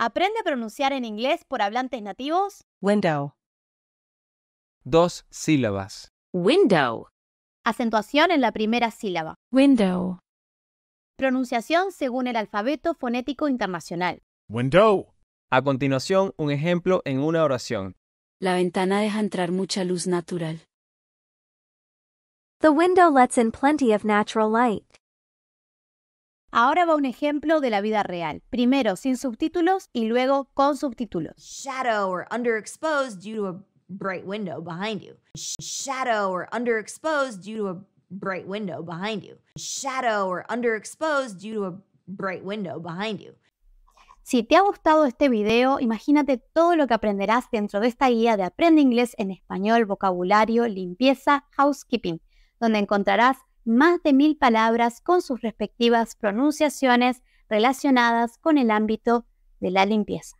Aprende a pronunciar en inglés por hablantes nativos. Window. Dos sílabas. Window. Acentuación en la primera sílaba. Window. Pronunciación según el alfabeto fonético internacional. Window. A continuación, un ejemplo en una oración. La ventana deja entrar mucha luz natural. The window lets in plenty of natural light. Ahora va un ejemplo de la vida real. Primero sin subtítulos y luego con subtítulos. Shadow or underexposed due to a bright window behind you. Shadow or underexposed due to a bright window behind you. Shadow or underexposed due to a bright window behind you. Si te ha gustado este video, imagínate todo lo que aprenderás dentro de esta guía de Aprende Inglés en Español, Vocabulario, Limpieza, Housekeeping, donde encontrarás más de mil palabras con sus respectivas pronunciaciones relacionadas con el ámbito de la limpieza.